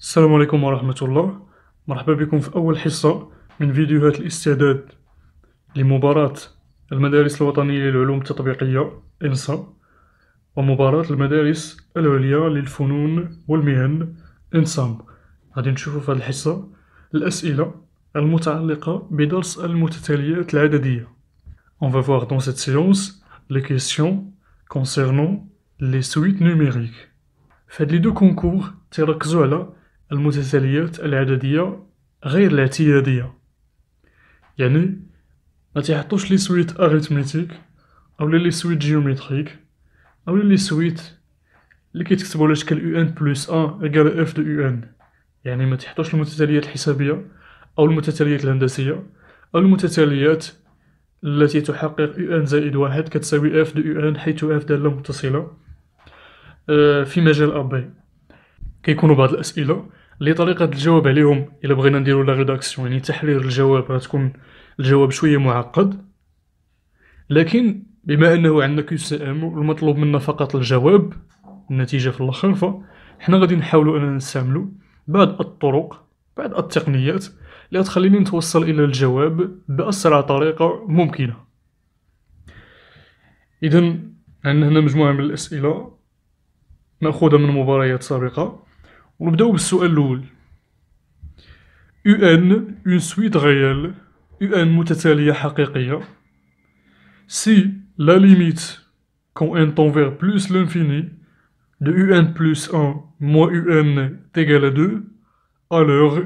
السلام عليكم ورحمة الله مرحبا بكم في أول حصة من فيديوهات الاستعداد لمباراة المدارس الوطنية للعلوم التطبيقية إنسا ومباراة المدارس العليا للفنون والمهن إنسام غادي نشوفوا في هذه الحصة الأسئلة المتعلقة بدرس المتتاليات العددية On va voir dans cette séance les questions concernant les suites numériques. في هاد لي دو كونكور تيركزوا على المتتاليات العددية غير الاعتيادية يعني ما تحطوش لي سويت اريتميتيك او لي سويت جيومتريك او لي سويت اللي كيتكتبوا على شكل يو ان بلس ان ايغال اف دو يو ان يعني ما تحطوش المتتاليات الحسابيه او المتتاليات الهندسيه او المتتاليات التي تحقق يو ان زائد واحد كتساوي اف دو يو ان حيث اف داله متصله آه، في مجال ابي كيكونوا بعض الاسئله اللي طريقه الجواب عليهم الا بغينا نديرو لا ريداكسيون يعني تحرير الجواب راه تكون الجواب شويه معقد لكن بما انه عندنا كيو سي ام والمطلوب منا فقط الجواب النتيجه في الاخر فحنا غادي نحاولوا اننا نستعملو بعض الطرق بعض التقنيات اللي تخليني نتوصل الى الجواب باسرع طريقه ممكنه اذا عندنا هنا مجموعه من الاسئله ماخوذه من مباريات سابقه ونبداو بالسؤال الأول UN une suite réelle UN متتالية حقيقية si la limite quand n tend vers plus l'infini de UN plus 1 moins UN est égal à 2 alors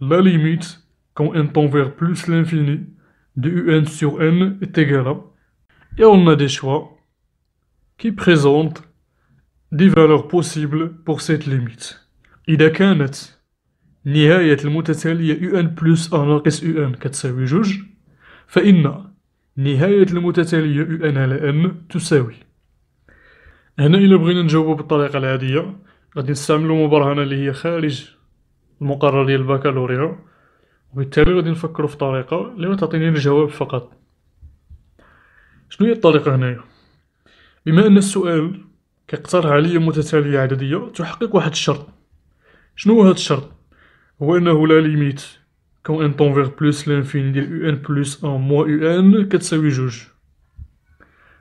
la limite quand n tend vers plus l'infini de UN sur n est égal à et on a des choix qui présentent des valeurs possibles pour cette limite. إذا كانت نهاية المتتالية UN بلس A ناقص UN كتساوي جوج فإن نهاية المتتالية UN على M تساوي هنا إلا بغينا نجاوبو بالطريقة العادية غادي نستعملو مبرهنة اللي هي خارج المقرر ديال البكالوريا وبالتالي غادي نفكرو في طريقة اللي غتعطيني الجواب فقط شنو هي الطريقة هنايا بما أن السؤال كيقترح عليا متتالية عددية تحقق واحد الشرط شنو هو هاد الشرط هو انه لا ليميت كون ان طون فيغ بلوس لانفيني ديال يو ان بلوس ان موا يو ان كتساوي جوج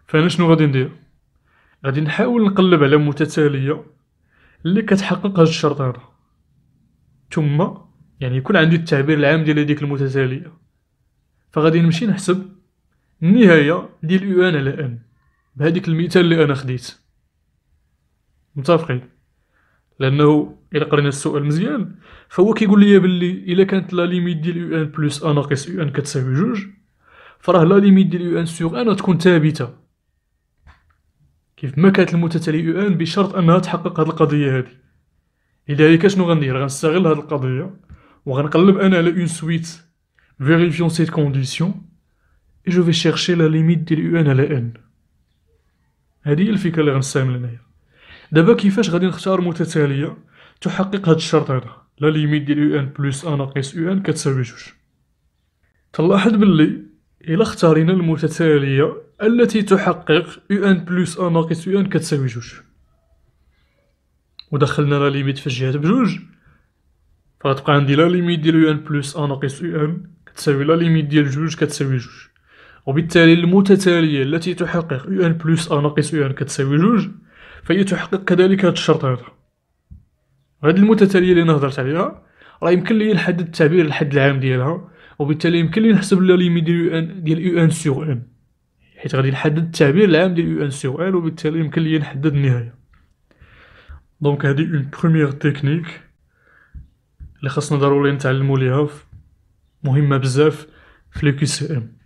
فانا شنو غادي ندير غادي نحاول نقلب على متتاليه اللي كتحقق هاد الشرط هذا ثم يعني يكون عندي التعبير العام ديال هذيك المتتاليه فغادي نمشي نحسب النهايه ديال يو ان على ان بهذيك المثال اللي انا خديت متفقين لانه الا قرينا السؤال مزيان فهو كيقول لي باللي الا كانت لا ليميت ديال يو ان بلس ان ناقص يو ان كتساوي جوج فراه لا ليميت ديال يو ان سيغ ان غتكون ثابته كيف ما كانت المتتالي يو ان بشرط انها تحقق هاد القضيه هادي لذلك شنو غندير غنستغل هاد القضيه وغنقلب انا على اون سويت فيريفيون سيت كونديسيون اي جو في شيرشي لا ليميت ديال يو ان على ان هادي هي الفكره اللي غنستعمل هنايا دابا كيفاش غادي نختار متتاليه تحقق هذا الشرط هذا لا ليميت ديال يو ان بلس ان ناقص يو ان كتساوي جوج تلاحظ باللي الا اختارينا المتتاليه التي تحقق يو ان بلس ان ناقص يو ان كتساوي جوج ودخلنا لا ليميت في الجهات بجوج فغتبقى عندي لا ليميت ديال يو ان بلس ان ناقص يو ان كتساوي لا ليميت ديال جوج كتساوي جوج وبالتالي المتتاليه التي تحقق يو ان بلس ان ناقص يو ان كتساوي جوج فهي تحقق كذلك هذا الشرط هذا هذه المتتاليه اللي انا هضرت عليها راه يمكن لي نحدد التعبير الحد العام ديالها وبالتالي يمكن لي نحسب لا ليمي ديال يو ان ديال يو ان سيغ ان حيت غادي نحدد التعبير العام ديال يو ان سيغ ان وبالتالي يمكن لي نحدد النهايه دونك هذه اون بروميير تكنيك اللي خاصنا ضروري نتعلمو ليها مهمه بزاف في لو كي سي ام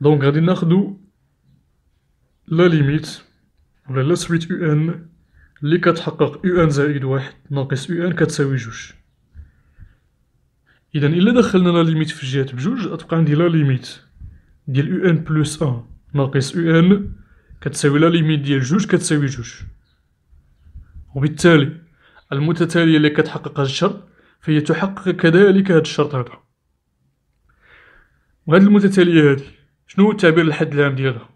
دونك غادي ناخدو لا ليميت ولا لا سويت أو أن اللي كتحقق أو أن زائد واحد ناقص أو أن كتساوي جوج إذا إلا دخلنا لا ليميت في الجهات بجوج غتبقى عندي لا ليميت ديال أو أن بلوس أن ناقص أو أن كتساوي لا ليميت ديال جوج كتساوي جوج وبالتالي المتتالية اللي كتحقق هذا الشرط فهي تحقق كذلك هذا الشرط هذا وهذه المتتالية هذه شنو هو التعبير الحد العام ديالها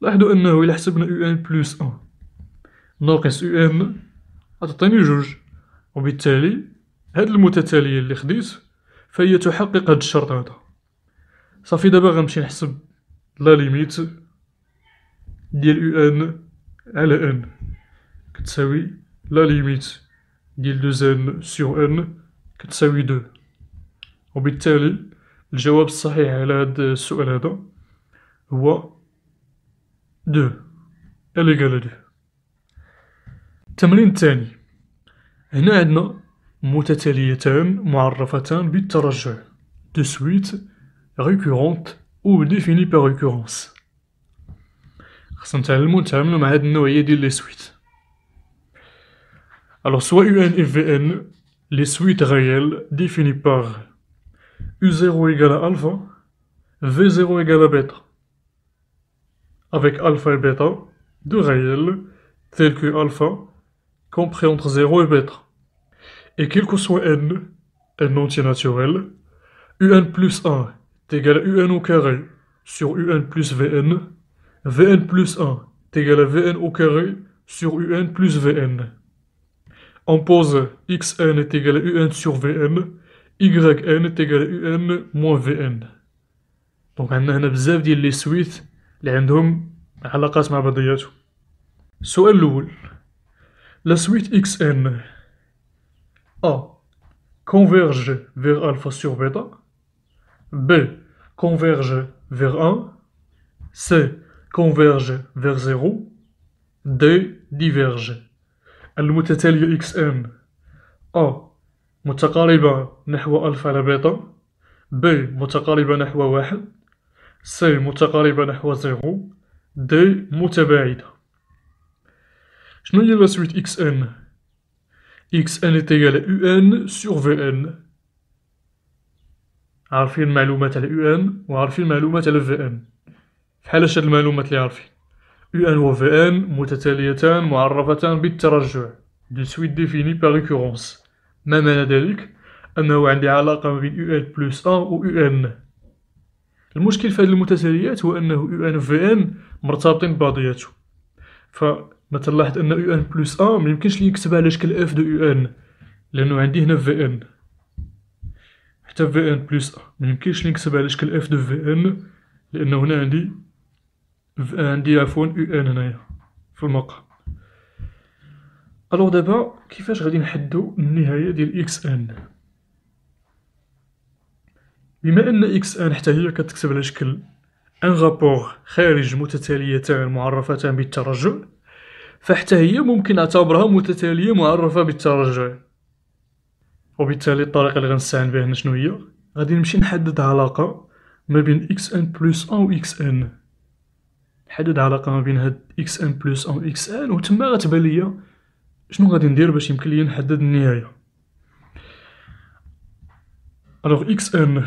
لاحظوا انه الى حسبنا او ان بلس او ناقص او ان غتعطيني جوج وبالتالي هاد المتتالية اللي خديت فهي تحقق هاد الشرط هذا صافي دابا غنمشي نحسب لا ليميت ديال او ان على ان كتساوي لا ليميت ديال دو زان سيغ ان كتساوي دو وبالتالي الجواب الصحيح على هاد السؤال هذا هو 2. Elle égale à 2. T'amener une Une de suite, récurrente, ou définie par récurrence. suites. Alors, soit un et vn, les suites réelles définies par u0 égale à alpha, v0 égale à beta avec alpha et bêta, de réels, tels que alpha, compris entre 0 et bêta. Et quel que soit n, un entier naturel, un plus 1 est égal à un au carré sur un plus vn, vn plus 1 est égal à vn au carré sur un plus vn. On pose xn est égal à un sur vn, yn est égal à un moins vn. Donc on a besoin de les suites اللي عندهم علاقات مع بعضياتهم السؤال الأول لا سويت إكس إن أ كونفيرج فيغ الفا سور بيتا ب كونفيرج فيغ 1 س كونفيرج فيغ 0 د ديفيرج المتتالية اكس ان ا متقاربة نحو ألف على بيتا ب متقاربة نحو واحد س متقاربة نحو زيرو دي متباعدة شنو هي لاسويت إكس إن إكس إن إت او إن سور في إن عارفين المعلومات على او إن وعارفين المعلومات على في إن فحال هاد المعلومات اللي عارفين او إن و في إن متتاليتان معرفتان بالترجع دو سويت ديفيني باغ ريكورونس ما معنى ذلك أنه عندي علاقة ما بين او إن بلس أن و او إن المشكل في هذه المتتاليات هو انه يو ان في ان مرتبطين ببعضياتهم فمثلا لاحظ ان يو ان بلس ا ميمكنش لي يكتبها على شكل اف دو يو ان لانه عندي هنا في ان حتى في ان بلس ا ميمكنش لي نكتبها على شكل اف دو في ان لانه هنا عندي عندي عفوا يو ان هنايا في المقام الوغ دابا كيفاش غادي نحدو النهايه ديال اكس ان بما أن إكس آن حتى هي كتكتب على شكل أن غابور خارج متتاليتان معرفتان بالترجع فحتى هي ممكن أعتبرها متتالية معرفة بالترجع وبالتالي الطريقة اللي غنستعين بها هنا شنو هي غادي نمشي نحدد علاقة ما بين إكس أن بلس أن و إكس أن نحدد علاقة ما بين هاد إكس أن بلس أن و إكس أن وتما غتبان ليا شنو غادي ندير باش يمكن ليا نحدد النهاية ألوغ إكس أن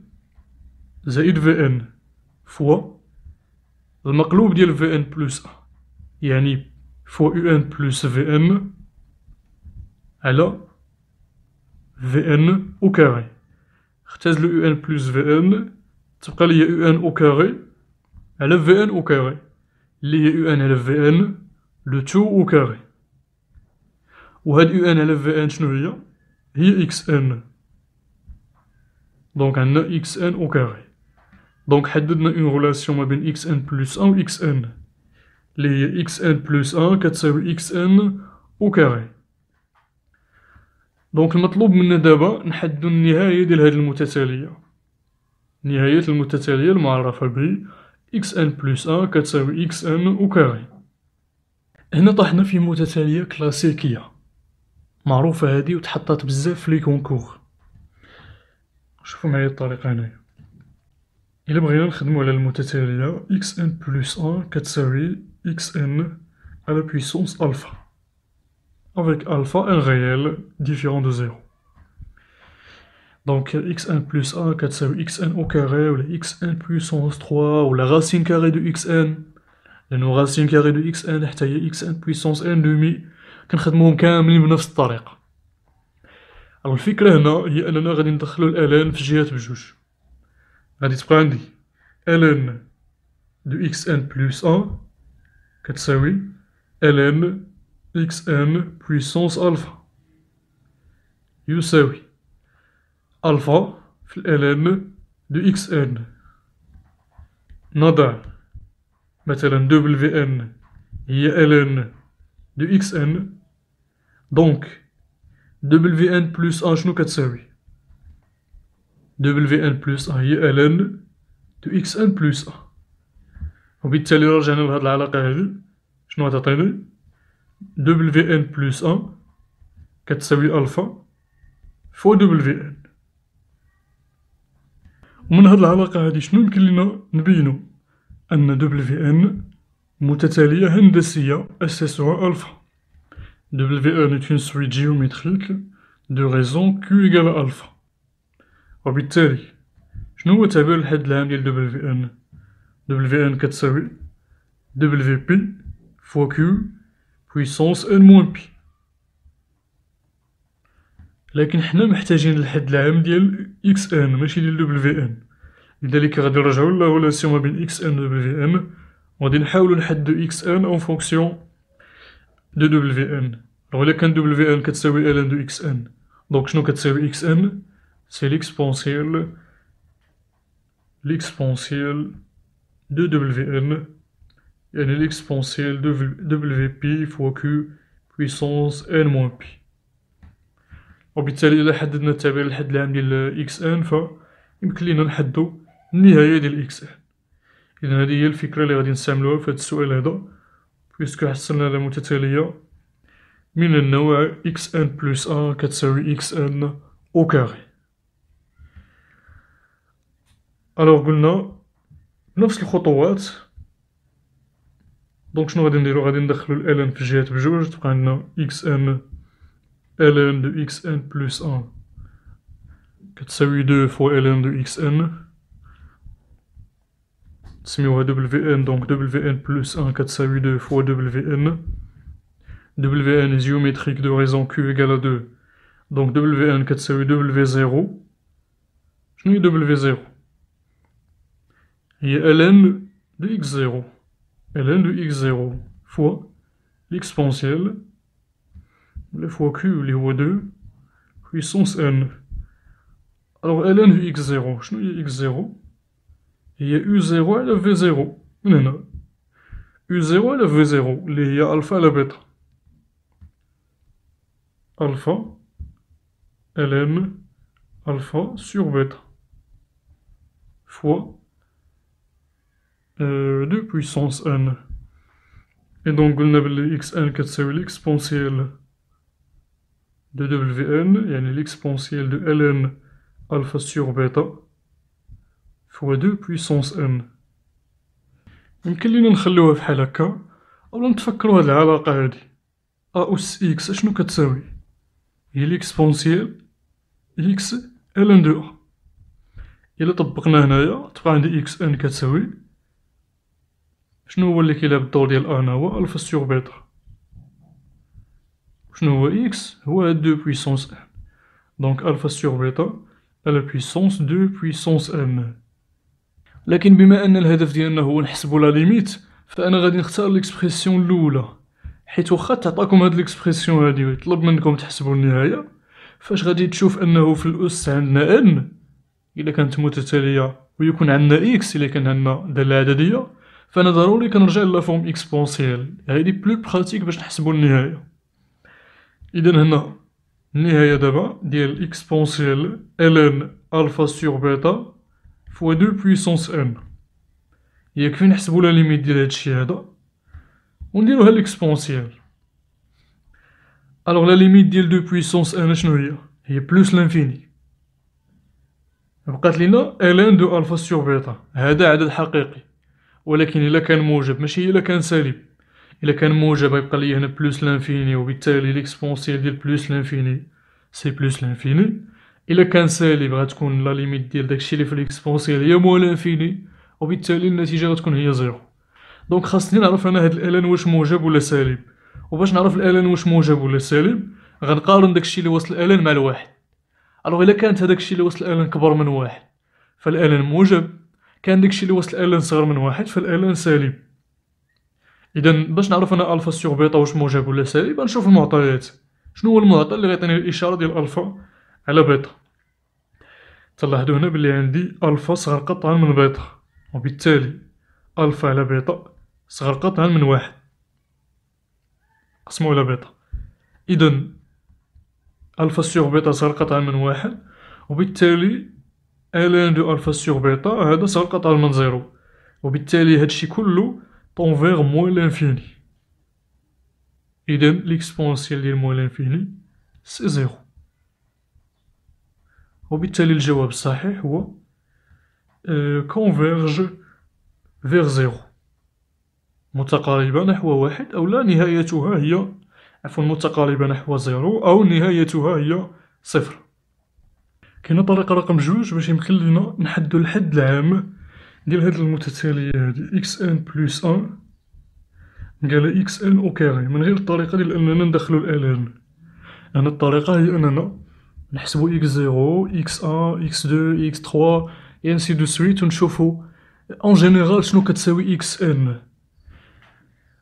Zaid vn, fois, le de vn plus 1. un plus vn, à la vn au carré. Rtaz le un plus vn, y a un au carré, à la vn au carré. L'un le vn, le tout au carré. Ou had un est le vn, ch'nu y y a xn. Donc, un xn au carré. دونك حددنا اون غولاسيون ما بين اكس ان بلس 1 و اكس ان اللي هي اكس ان بلس 1 كتساوي اكس ان او كاري دونك المطلوب منا دابا نحددو النهايه ديال هاد المتتاليه نهايه المتتاليه المعرفه ب اكس ان بلس 1 كتساوي اكس ان او كاري هنا طاحنا في متتاليه كلاسيكيه معروفه هذه وتحطات بزاف في لي كونكور شوفوا معايا الطريقه هنايا الى بغينا نخدمو على المتتاليه إكس إن بلس أن كتساوي إكس إن على بويسونس الفا افيك الفا ان غيال ديفيرون دو زيرو دونك إكس إن بلس أن كتساوي إكس إن او كاري ولا إكس xn بويسونس تخوا ولا غاسين كاري دو إكس إن لانو غاسين كاري دو إكس إن حتى هي إكس xn بويسونس ان دومي كنخدموهم كاملين بنفس الطريقه الفكره هنا هي اننا غادي ندخلو الالان في جهات بجوج la ln de xn plus 1 كتساوي ln xn puissance alpha يساوي alpha في ln de xn نضع ln wn هي ln de xn donc wn plus 1 je شنو كتساوي WN بلس أ هي ln دو إكس أن بلس أ وبالتالي رجعنا لهاد العلاقة هادي شنو غتعطيني WN بلس أ كتساوي ألفا فو WN ومن هاد العلاقة هادي شنو يمكن لينا نبينو أن WN متتالية هندسية أساسها ألفا WN est une suite géométrique de raisons Q égale alpha. وبالتالي شنو هو تعبير الحد العام ديال دبل في ان دبل في ان كتساوي دبل في بي فوا كيو بويسونس ان موان بي لكن حنا محتاجين الحد العام ديال اكس ان ماشي ديال دبل في ان لذلك غادي نرجعو لا ريلاسيون ما بين اكس ان و دبل في ان وغادي نحاولو نحدو اكس ان اون فونكسيون دو دبل في ان دونك الا كان دبل في ان كتساوي ال ان دو اكس ان دونك شنو كتساوي اكس ان c'est l'exponentiel de Wn, et de de Wp fois Q puissance n moins P. وبالتالي إذا حددنا التعبير العام ديال فيمكن لينا ديال هذه هي اللي غادي نستعملوها في السؤال هذا من النوع كتساوي Xn au alors, nous allons faire une autre Donc, je vais vous donner ln de xn plus 1, est 2 fois ln de xn. c'est Wn, donc Wn plus 1, 4, 2 fois Wn. Wn est géométrique de raison Q égale à 2. Donc, Wn, 4, W0. Je W0. Il y ln de x0. ln de x0 fois l'exponentielle, le fois q, les fois 2, puissance n. Alors ln de x0, je pas x0. Il y a u0 et v0. Non, u0 et v0, il y a alpha à la Alpha, ln, alpha sur bêta, fois 2 euh, puissance n et donc قلنا باللي xn كتساوي الاكسبونسيال دو WN يعني الاكسبونسيال دو LN alpha sur bêta fois 2 puissance n يمكن لينا نخلوها بحال هكا اولا نتفكروا هاد العلاقه هادي ا اس اكس اشنو كتساوي هي الاكسبونسيال اكس ln دو ا الا طبقنا هنايا تبقى عندي اكس ان كتساوي شنو هو اللي كيلعب الدور ديال أنا هو الفا سيغ بيتا شنو هو إكس هو دو بويسونس إن دونك ألفا سيغ بيتا على بويسونس دو بويسونس إن لكن بما أن الهدف ديالنا هو نحسبو لا ليميت فأنا غادي نختار ليكسبريسيون الأولى حيت واخا تعطاكم هاد ليكسبريسيون هادي ويطلب منكم تحسبوا النهاية فاش غادي تشوف أنه في الأس عندنا إن إلا كانت متتالية ويكون عندنا إكس إلا كان عندنا دالة عددية فانا ضروري كنرجع لافورم اكس هادي بلو براتيك باش نحسبو النهايه اذا هنا النهايه دابا ديال اكسبونسييل ال ان الفا سور بيتا فوا دو بويسونس ان يكفي نحسبو لا ليميت ديال هادشي هذا ونديروها الاكسبونسيال الوغ لا ليميت ديال دو بويسونس ان شنو هي هي بلوس لانفيني بقات لينا ان دو الفا سور بيتا هذا عدد حقيقي ولكن الا كان موجب ماشي الا كان سالب الا كان موجب غيبقى لي هنا بلوس لانفيني وبالتالي ليكسبونسيال ديال بلوس لانفيني سي بلوس لانفيني الا كان سالب غتكون لا ليميت ديال داكشي اللي في ليكسبونسيال هي مو لانفيني وبالتالي النتيجه غتكون هي زيرو دونك خاصني نعرف انا هاد الالان واش موجب ولا سالب وباش نعرف الالان واش موجب ولا سالب غنقارن داكشي اللي وصل الالان مع الواحد الوغ الا كانت هذاك الشيء اللي وصل الالان كبر من واحد فالالان موجب كان داكشي اللي وصل الان صغر من واحد فالان سالب اذا باش نعرف انا الفا سيغ بيتا واش موجب ولا سالب غنشوف المعطيات شنو هو المعطى اللي غيعطيني الاشاره ديال الفا على بيتا تلاحظوا هنا بلي عندي الفا صغر قطعا من بيتا وبالتالي الفا على بيتا صغر قطعا من واحد قسموا على بيتا اذا الفا سيغ بيتا صغر قطعا من واحد وبالتالي الان دو الفا سيغ بيتا هذا صار قطع من زيرو وبالتالي هادشي كله فيغ موان لانفيني اذن ليكسبونسيال ديال موان لانفيني سي زيرو وبالتالي الجواب الصحيح هو كونفيرج فيغ زيرو متقاربة نحو واحد أو لا نهايتها هي عفوا متقاربة نحو زيرو أو نهايتها هي صفر كاينه طريقه رقم جوج باش يمكن لينا نحدو الحد العام ديال هاد المتتاليه هادي اكس ان بلس ان قال اكس ان او كاري من غير الطريقه ديال اننا ندخلو الالان انا الطريقه هي اننا نحسبو اكس زيرو اكس ان اكس دو اكس تخوا انسي دو سويت ونشوفو اون جينيرال شنو كتساوي اكس ان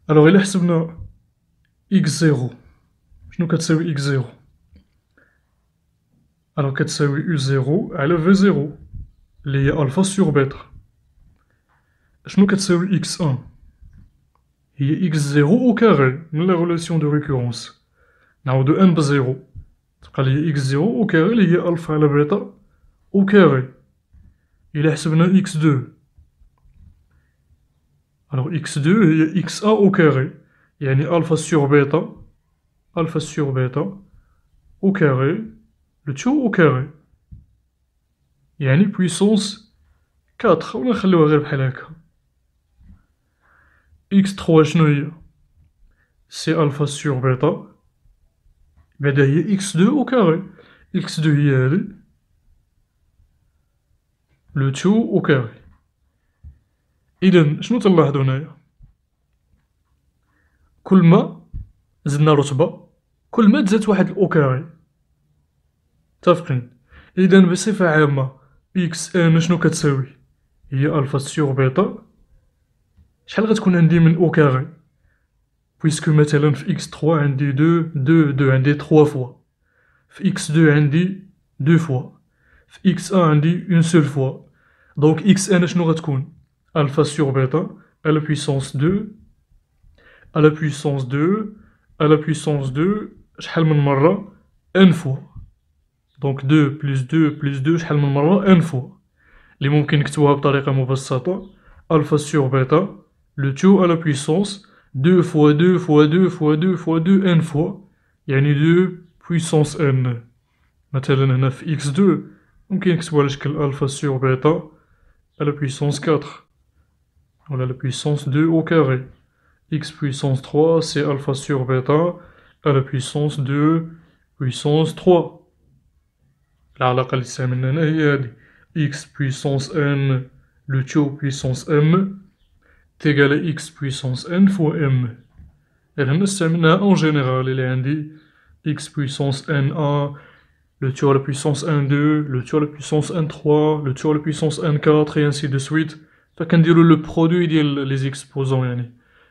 الوغ الا حسبنا اكس زيرو شنو كتساوي اكس زيرو Alors, qu'est-ce U0 Elle V0. Les alpha sur bêta. Je nous X1 Il y a X0 au carré. dans la relation de récurrence. Nous, de M0. Donc, il y a X0 au carré. Il y a alpha et bêta au carré. Il y a X2. Alors, X2, est y a XA au carré. Il y a alpha sur bêta. Alpha sur bêta. Au carré. Le تو au carré. يعني puissance 4 ولا نخلوها غير بحال هكا. x 3 شنو هي؟ سي الفا سور بيتا. بعدا هي x 2 au carré. x 2 هي هادي. لو تو او كاري. إذا شنو تنلاحظو هنايا؟ كل ما زدنا رتبة كل ما تزاد واحد الأو كاري متفقين اذا بصفه عامه اكس ان شنو كتساوي هي الفا سيغ بيتا شحال غتكون عندي من او كاري بويسكو مثلا في اكس 3 عندي 2 2 2 عندي 3 فوا في اكس 2 عندي 2 فوا في اكس 1 عندي اون سول فوا دونك اكس ان شنو غتكون الفا سيغ بيتا à la puissance 2 à la puissance 2 à la puissance 2 شحال من مره ان فوا Donc 2 plus 2 plus 2 شحال من مره ان فوا اللي ممكن نكتبوها بطريقه مبسطه الفا puissance. بيتا لو à la puissance 2 fois 2 fois 2 fois 2 fois 2 ان à يعني 2 بويسونس ان مثلا هنا في x 2 ممكن نكتبوها على alpha sur bêta à la puissance 4 a la puissance 2 au carré. x puissance 3 c'est alpha sur bêta à la puissance 2 puissance 3 la loi de l'examination x puissance n, le tueur puissance m, est égal à x puissance n fois m. Et l'examination en général, il est dit x puissance n1, le tueur puissance n2, le tueur puissance n3, le tueur puissance n4, et ainsi de suite. Fait qu'on dit le produit des les exposants, Le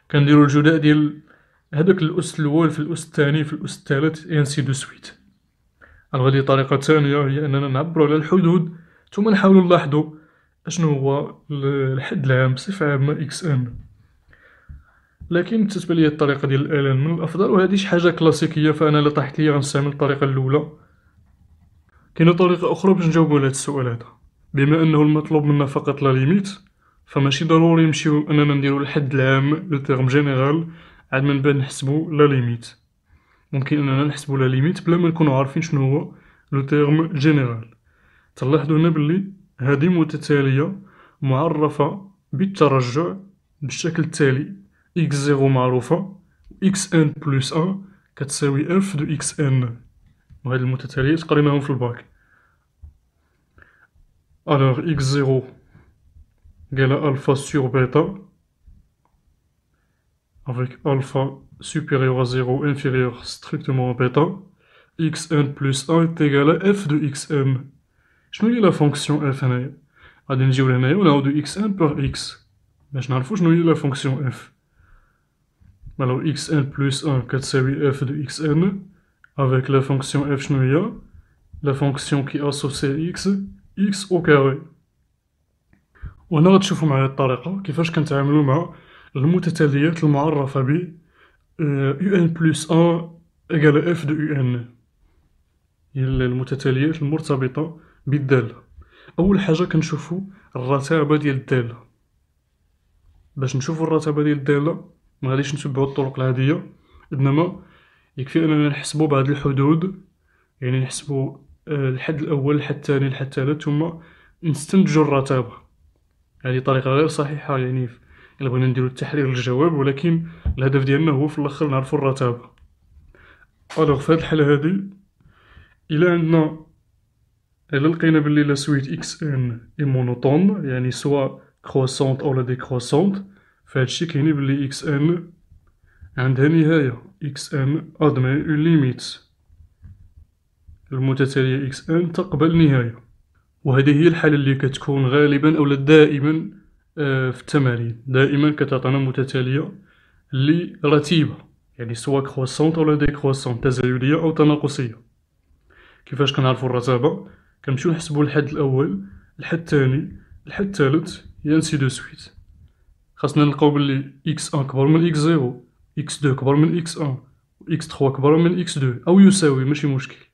Quand on dit le jeu d'adil, هذاك le الاول في الاس الثاني في الاس الثالث ان سي دو سويت الغالي طريقة ثانية هي أننا نعبر على الحدود ثم نحاول نلاحظو أشنو هو الحد العام بصفة عامة إكس إن لكن بالنسبة لي الطريقة ديال الآلان من الأفضل وهذه شي حاجة كلاسيكية فأنا لا طحت لي غنستعمل الطريقة الأولى كاينه طريقة أخرى باش نجاوبو على هاد السؤال هذا بما أنه المطلوب منا فقط لا ليميت فماشي ضروري نمشيو أننا نديرو الحد العام لو تيرم جينيرال عاد من بعد نحسبو لا ليميت ممكن اننا نحسبو لا ليميت بلا ما نكونو عارفين شنو هو لو تيرم جينيرال تلاحظوا هنا بلي هذه متتاليه معرفه بالترجع بالشكل التالي x 0 معروفه xn بلس 1 كتساوي f دو xn وهذه المتتاليه قريناهم في الباك الوغ x 0 قال الفا سور بيتا avec alpha supérieur à 0, inférieur strictement à bêta, xn plus 1 est égal à f de xm. Je me dis la fonction f. On a eu de xn par x. Mais je n'ai pas la fonction f. Alors xn plus 1, 4 c'est f de xn. Avec la fonction f, je n'ai la fonction qui associe x, x au carré. On a un de chiffre qui fait que je peux faire le mot de la vie. Euh, un بلس un إيكال اف دو UN ان هي المتتاليات المرتبطة بالدالة أول حاجة كنشوفو الرتابة ديال الدالة باش نشوفو الرتابة ديال الدالة مغاديش نتبعو الطرق العادية إنما يكفي أننا نحسبو بعض الحدود يعني نحسبو الحد الأول الحد الثاني الحد الثالث ثم نستنتجو الرتابة هذه طريقة غير صحيحة يعني الا بغينا نديرو التحرير للجواب ولكن الهدف ديالنا هو في الاخر نعرفو الرتابه الوغ في هاد الحاله هادي الا عندنا الا لقينا بلي لا سويت اكس ان اي مونوتون يعني سوا كروسونت او لا ديكروسونت فهادشي كيعني بلي اكس ان عندها نهايه اكس ان ادمي اون ليميت المتتاليه اكس ان تقبل نهايه وهذه هي الحاله اللي كتكون غالبا او دائما في التمارين دائما كتعطينا متتاليه اللي رتيبه يعني سواء كروسونت ولا ديكروسونت تزايديه او تناقصيه كيفاش كنعرفوا الرتابه كنمشيو نحسبوا الحد الاول الحد الثاني الحد الثالث ينسي دو سويت خاصنا نلقاو بلي اكس 1 كبر من اكس 0 اكس 2 كبر من اكس 1 اكس 3 كبر من اكس 2 او يساوي ماشي مشكل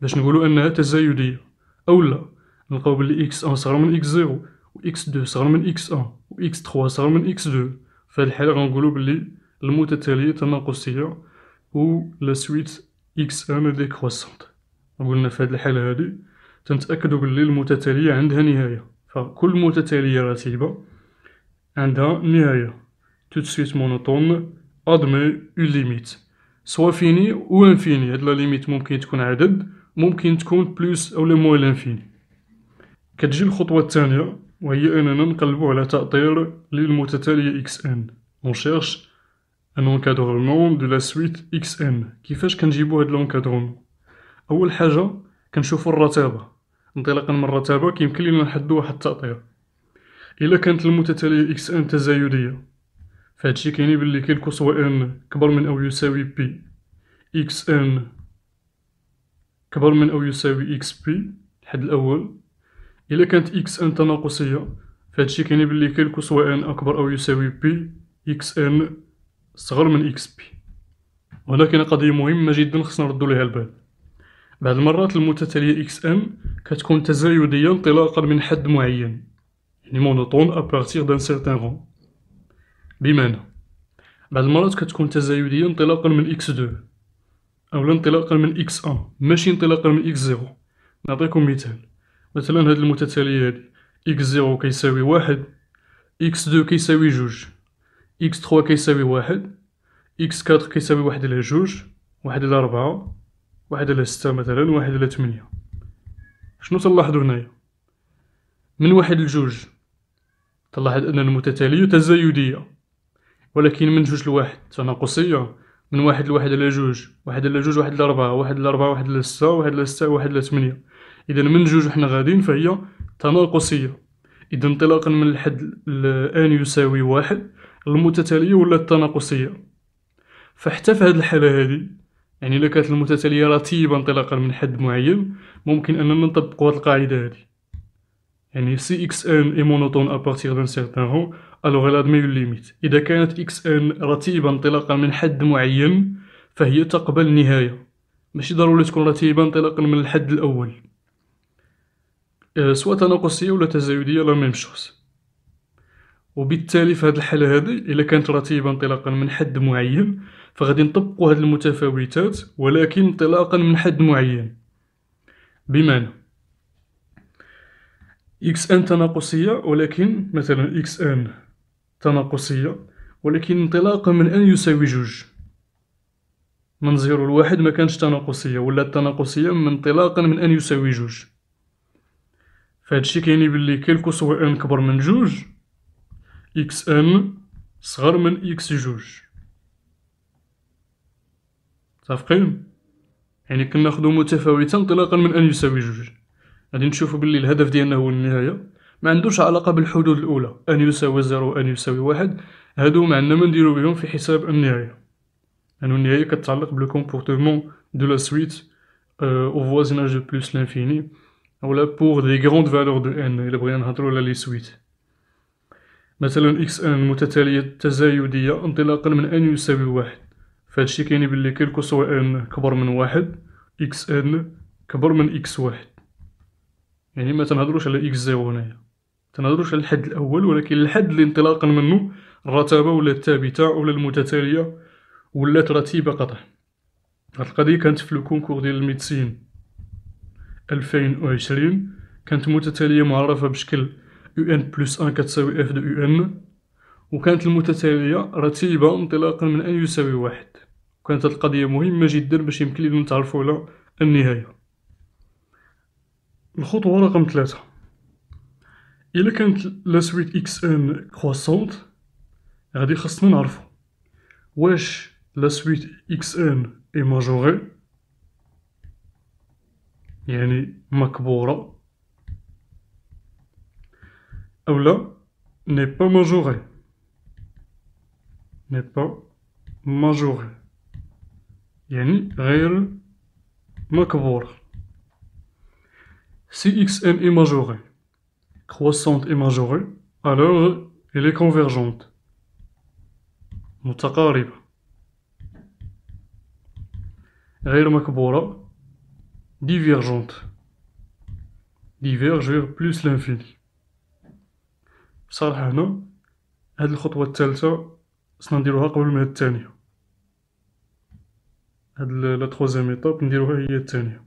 باش نقولوا انها تزايديه او لا نلقاو بلي اكس 1 صغر من اكس 0 و x دو صغر من اكس ان x3 صغر من اكس دو فهاد الحالة غنقولو بلي المتتالية تناقصية و لا سويت اكس ان دي كروسونت قلنا في هاد الحالة هادي تنتأكدو بلي المتتالية عندها نهاية فكل متتالية رتيبة عندها نهاية توت سويت مونوتون ادمي اون ليميت سوا فيني او انفيني هاد لا ليميت ممكن تكون عدد ممكن تكون بلوس او لا موان لانفيني كتجي الخطوة الثانية وهي أننا نقلب على تأطير للمتتالية xn on أن un encadrement de la suite xn كيفاش كنجيبو هاد لونكادرمون أول حاجة كنشوفو الرتابة انطلاقا من الرتابة كيمكن لينا نحدو واحد التأطير إلا كانت المتتالية xn تزايدية فهادشي كيعني بلي كاين قصوى ان كبر من أو يساوي بي xn كبر من أو يساوي xp الحد الأول الا كانت اكس ان تناقصيه فهادشي كيعني بلي كالكو و ان اكبر او يساوي بي اكس ان صغر من اكس بي وهنا كاينه قضيه مهمه جدا خصنا نردو ليها البال بعض المرات المتتاليه اكس ان كتكون تزايديه انطلاقا من حد معين يعني مونوطون ابارتيغ دان سيرتان رون بمعنى بعض المرات كتكون تزايديه انطلاقا من اكس دو اولا انطلاقا من اكس ان ماشي انطلاقا من اكس زيرو نعطيكم مثال مثلا هاد المتتالية هادي اكس زيرو كيساوي واحد اكس دو كيساوي جوج اكس تخوا كيساوي واحد اكس كاتر كيساوي واحد على جوج واحد على ربعة واحد على ستة مثلا واحد على تمنية شنو تلاحظو هنايا من واحد لجوج تلاحظ أن المتتالية تزايدية ولكن من جوج لواحد تناقصية من واحد لواحد على جوج واحد على جوج واحد على ربعة واحد على ربعة واحد على ستة واحد على ستة واحد على تمنية إذا من جوج حنا غاديين فهي تناقصية إذا انطلاقا من الحد الآن يساوي واحد المتتالية ولا التناقصية فحتى في هذه الحالة هذه يعني لو كانت المتتالية رتيبة انطلاقا من حد معين ممكن أننا نطبقوا هذه القاعدة هذه يعني سي اكس ان اي مونوتون بارتير دون سيغتان هو الوغ لا دمي ليميت اذا كانت اكس ان رتيبه انطلاقا من حد معين فهي تقبل نهايه ماشي ضروري تكون رتيبه انطلاقا من الحد الاول سواء تناقصيه ولا تزايديه لا ميم شوز وبالتالي في هذه الحاله هذه الا كانت رتيبه انطلاقا من حد معين فغادي نطبقوا هذه المتفاوتات ولكن انطلاقا من حد معين بمعنى اكس ان تناقصيه ولكن مثلا اكس ان تناقصيه ولكن انطلاقا من ان يساوي جوج من زيرو لواحد ما كانش تناقصيه ولا التناقصيه من انطلاقا من ان يساوي جوج فهادشي كيعني بلي كاين سوا ان كبر من جوج اكس ان صغر من اكس جوج صافقين يعني كناخدو متفاوتا انطلاقا من ان يساوي جوج غادي نشوفو بلي الهدف ديالنا هو النهايه ما عندوش علاقه بالحدود الاولى ان يساوي زيرو ان يساوي واحد هادو ما عندنا ما نديرو بهم في حساب النهايه لأنو يعني النهايه بلو كومبورتمون دو لا سويت او فوازيناج دو بلوس لانفيني أو لا دي غروند فالور دو ان n إلا بغينا نهضروا على لي سويت مثلا اكس ان متتالية تزايدية انطلاقا من ان يساوي واحد فهادشي كاين بلي كل سوا ان كبر من واحد اكس ان كبر من اكس واحد يعني ما تنهضروش على اكس زيرو هنايا تنهضروش على الحد الأول ولكن الحد اللي انطلاقا منه الرتابة ولا الثابتة ولا المتتالية ولا ترتيبة قطع هاد القضية كانت في لو كونكور ديال الميدسين 2020 كانت متتالية معرفة بشكل UN بلس 1 كتساوي F دو UN وكانت المتتالية رتيبة انطلاقا من أن يساوي واحد وكانت هاد القضية مهمة جدا باش يمكن لنا نتعرفوا على النهاية الخطوة رقم ثلاثة إلا كانت لاسويت إكس إن كروسونت غادي خاصنا نعرفو واش لاسويت إكس إن إي ماجوري يعني مكبورة Ou là n'est pas majoré n'est pas majoré يعني réel مكبور Si xn est majoré, croissante est majorée, alors elle est convergente. متقاربة غير مكبورة divergente diverge vers plus l'infini بصراحة هنا هاد الخطوة الثالثة خصنا نديروها قبل من الثانية هاد لا تخوازيام ايطاب نديروها هي الثانية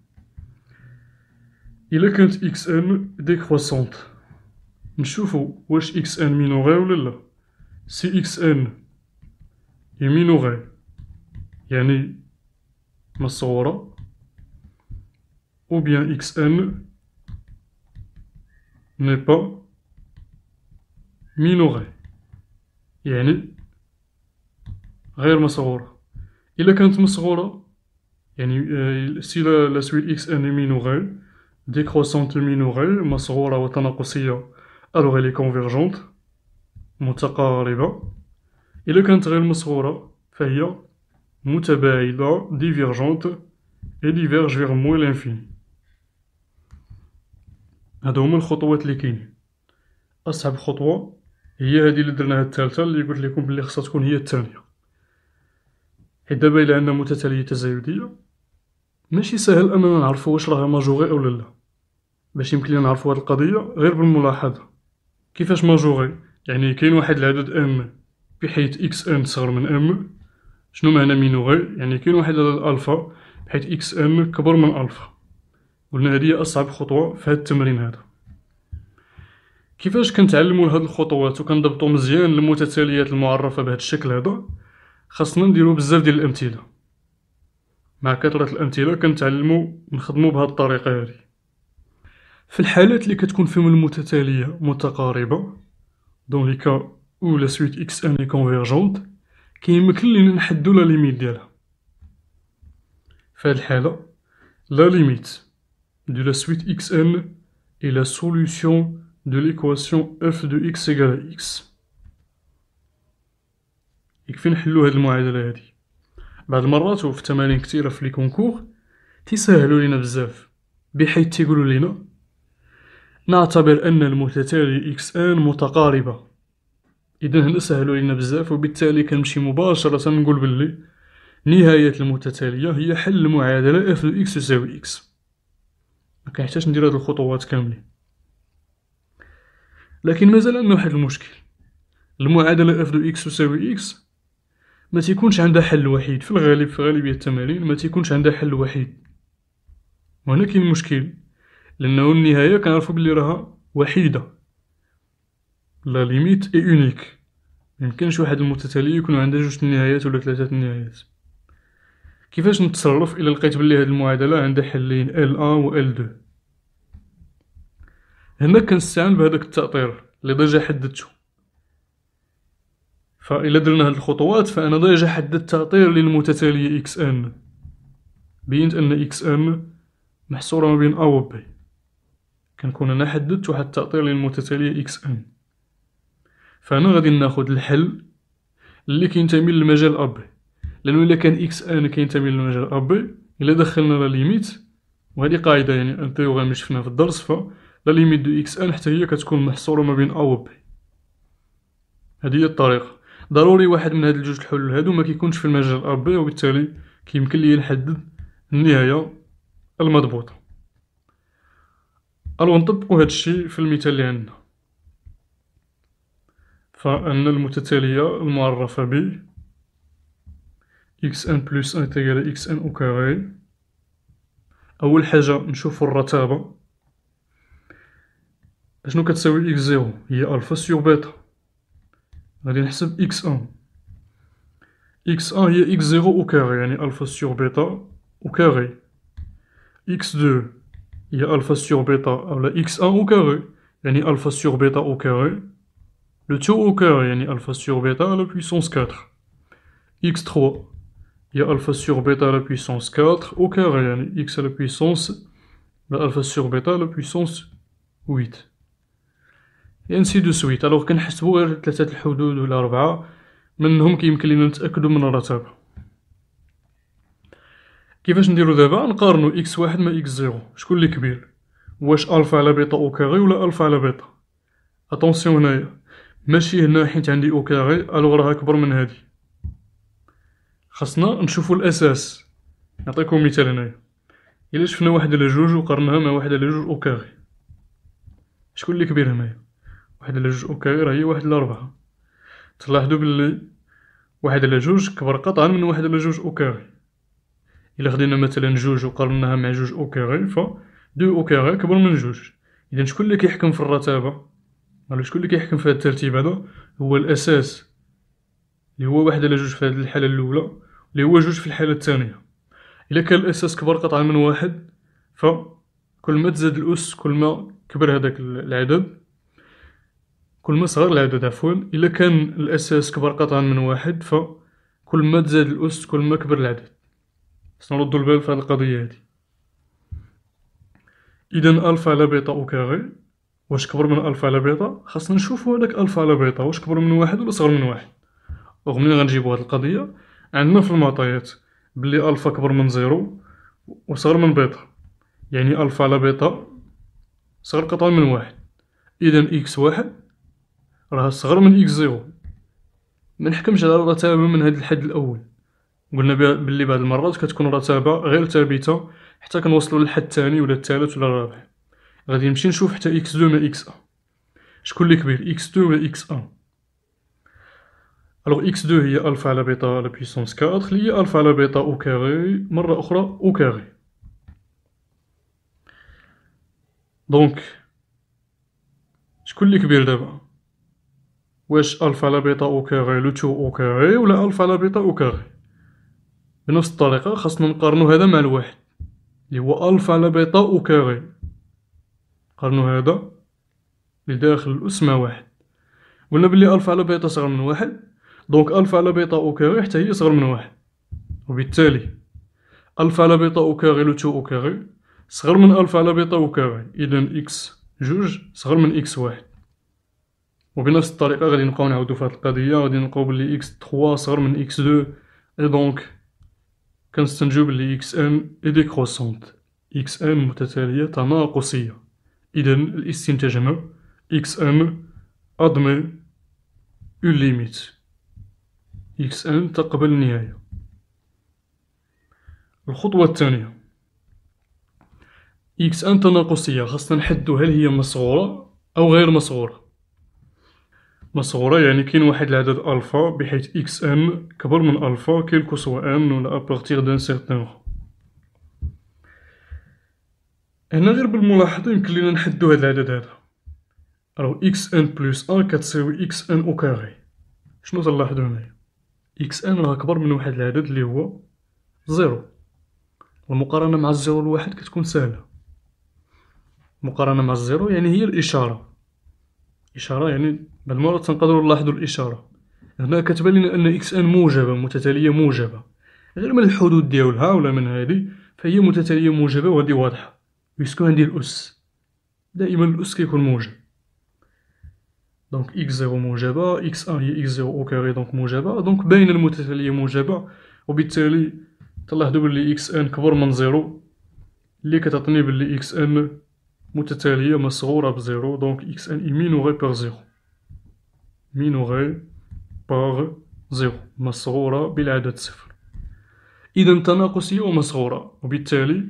إلا كانت إكس أن ديكروسونت نشوفو واش إكس أن مينوغي ولا لا سي إكس أن هي مينوغي يعني مصورة Ou bien xn n'est pas minoré. Et ni rarement sauror. Et le quand tu euh, si la suite xn est minorée, décroissante minorée, ma saura la watan Alors elle est convergente. Moutaqaar leva. Et le quand elle me saura, faia, moutebayla divergente et diverge vers moins l'infini. هادو هما الخطوات اللي كاينين اصعب خطوه هي هذه اللي درناها الثالثه اللي قلت لكم بلي خصها تكون هي الثانيه حيت دابا الا عندنا متتاليه تزايديه ماشي سهل اننا نعرفوا واش راها ماجوري او لا باش يمكن لنا نعرفوا هذه القضيه غير بالملاحظه كيفاش ماجوري يعني كاين واحد العدد ام بحيث اكس ام صغر من ام شنو معنى مينوغي يعني كاين واحد العدد الفا بحيث اكس ام كبر من الفا قلنا هذه اصعب خطوه في هذا التمرين هذا كيفاش كنتعلموا هاد الخطوات وكنضبطوا مزيان المتتاليات المعرفه بهذا الشكل هذا خاصنا نديروا بزاف ديال الامثله مع كثره الامثله كنتعلموا نخدموا بهاد الطريقه هذه في الحالات اللي كتكون فيهم المتتاليه متقاربه دون لي كا او لا سويت اكس ان كونفيرجونت كيمكن لينا نحدو لا ليميت ديالها في هاد الحاله لا ليميت de la suite xm est la solution de l'équation f de x égale à x يكفي نحلو هاد المعادله هادي بعض المرات وفي تمارين كثيره في لي كونكور تيسهلوا لينا بزاف بحيث تيقولوا لينا نعتبر ان المتتالي اكس ان متقاربه اذا هنا سهلوا لينا بزاف وبالتالي كنمشي مباشره نقول باللي نهايه المتتاليه هي حل المعادله اف دو اكس يساوي اكس كنحتاجش ندير هاد الخطوات كاملين لكن مازال عندنا واحد المشكل المعادله اف دو اكس تساوي اكس ما تيكونش عندها حل وحيد في الغالب في غالبيه التمارين ما تيكونش عندها حل وحيد وهنا كاين المشكل لانه النهايه كنعرفوا بلي راها وحيده لا ليميت اي اونيك ميمكنش واحد المتتالي يكون عنده جوج النهايات ولا ثلاثه النهايات كيفاش نتصرف الا لقيت بلي هاد المعادله عندها حلين ال1 و ال2 هنا كنستعمل بهذاك التأطير اللي ديجا حددته فإلا درنا هاد الخطوات فأنا ديجا حددت تأطير للمتتالية إكس إن بينت أن إكس إن محصورة ما بين أ و بي كنكون أنا حددت واحد التاطير للمتتالية إكس إن فأنا غادي ناخد الحل اللي كينتمي للمجال أ بي لانه الا كان اكس ان كينتمي للمجال ا بي الا دخلنا لا ليميت وهذه قاعده يعني ان تيوغام شفناها في الدرس ف لا ليميت دو اكس ان حتى هي كتكون محصوره ما بين ا و بي هذه هي الطريقه ضروري واحد من هاد الجوج الحلول هادو ما كيكونش في المجال ا بي وبالتالي كيمكن لي نحدد النهايه المضبوطه الو نطبقوا هذا الشيء في المثال اللي عندنا فان المتتاليه المعرفه ب xn بلس 1 تيغير xn او كاري اول حاجه نشوفوا الرتابه شنو كتساوي اكس زيرو هي الفا سيغ بيتا غادي نحسب اكس ان اكس ان هي اكس زيرو او كاري يعني الفا سيغ بيتا او كاري اكس دو هي الفا سيغ بيتا اولا اكس ان او كاري يعني الفا سيغ بيتا او كاري لو تو او كاري يعني الفا سيغ بيتا على بويسونس 4 اكس 3 il y a alpha sur bêta à la puissance 4 au carré, يعني x à la puissance bah, alpha sur bêta à la puissance 8 et ainsi de suite alors غير تلاتة الحدود ولا ربعة منهم كيمكن لينا نتاكدوا من الرتابه كيفاش نديرو دابا نقارنو اكس واحد مع اكس زيرو شكون اللي كبير واش الفا على بيتا او كاري ولا الفا على بيتا اتونسيون هنايا ماشي هنا حيت عندي او كاري الوغ راه كبر من هادي خاصنا نشوفوا الاساس نعطيكم مثال هنايا الا شفنا واحد على جوج وقرناها مع واحد على جوج او كاري شكون اللي كبير هنايا واحد على جوج او كاري هي واحد على ربعة تلاحظوا باللي واحد على جوج كبر قطعا من واحد على جوج او كاري الا خدينا مثلا جوج وقارناها مع جوج او كاري ف دو او كاري كبر من جوج اذا شكون اللي كيحكم في الرتابه الو شكون اللي كيحكم في هذا الترتيب هذا هو الاساس اللي هو واحد على جوج في هذه الحاله الاولى اللي هو جوج في الحالة الثانية إلا كان الأساس كبر قطعا من واحد فكل ما تزاد الأس كل ما كبر هذاك العدد كل ما صغر العدد عفوا إلا كان الأساس كبر قطعا من واحد فكل ما تزاد الأس كل ما كبر العدد سنرد نردو البال في هذه القضية هذه إذا ألفا على بيتا أو كاري واش كبر من ألفا على بيتا خاصنا نشوفو هذاك ألفا على بيتا واش كبر من واحد ولا صغر من واحد رغم اللي غنجيبو هاد القضية عندنا في المعطيات بلي الفا كبر من زيرو وصغر من بيتا يعني الفا على بيتا صغر قطعا من واحد اذا اكس واحد راه صغر من اكس زيرو ما نحكمش على الرتابه من هذا الحد الاول قلنا بلي بعض المرات كتكون رتابه غير ثابته حتى كنوصلوا للحد الثاني ولا الثالث ولا الرابع غادي نمشي نشوف حتى اكس 2 مع اكس 1 شكون اللي كبير اكس 2 ولا اكس 1 الوغ اكس دو هي الفا على بيتا على بيسونس 4 اللي هي الفا على بيتا او كاري مرة أخرى او كاري دونك شكون اللي كبير دابا واش الفا على بيتا او كاري لو تو او كاري ولا الفا على بيتا او كاري بنفس الطريقة خاصنا نقارنو هذا مع الواحد اللي هو الفا على بيتا او كاري قارنو هذا لداخل داخل الأس مع واحد قلنا بلي الفا على بيتا صغر من واحد دونك الفا على بيتا او كاري حتى هي صغر من واحد وبالتالي الفا على بيتا او كاري لو تو او كاري صغر من الفا على بيتا او كاري اذا اكس جوج صغر من اكس واحد وبنفس الطريقه غادي نبقاو نعاودو في هاد القضيه غادي نلقاو بلي اكس تخوا صغر من اكس دو اي دونك كنستنتجو بلي اكس ان اي كروسونت اكس ان متتاليه تناقصيه اذا الاستنتاج هنا اكس ام ادمي une ليميت إكس أن تقبل النهاية الخطوة الثانية إكس أن تناقصية خاصنا نحدو هل هي مصغورة أو غير مصغورة مصغورة يعني كاين واحد العدد ألفا بحيث إكس أن كبر من ألفا كيلكو أن ولا أبارتيغ دان سيغتان هنا غير بالملاحظة يمكن لينا نحدو هاد العدد هذا راه إكس أن بلس أن كتساوي إكس أن أو كاري شنو تلاحظو هنايا اكس ان راه كبر من واحد العدد اللي هو زيرو المقارنة مع الزيرو الواحد كتكون سهلة المقارنة مع الزيرو يعني هي الإشارة إشارة يعني بعد المرات تنقدروا نلاحظوا الإشارة هنا كتبان لنا أن إكس ان موجبة متتالية موجبة غير من الحدود ديالها ولا من هذه فهي متتالية موجبة وهذه واضحة بيسكو عندي الأس دائما الأس كيكون موجب دونك x0 موجبة x1 هي x0 او كاري دونك موجبة دونك باين المتتالية موجبة وبالتالي تلاحظوا بلي xn كبر من زيرو اللي كتعطيني بلي xn متتالية مصغورة بزيرو دونك xn اي مينوغي باغ زيرو مينوغي باغ زيرو مصغورة بالعدد صفر إذا تناقصية ومصغورة وبالتالي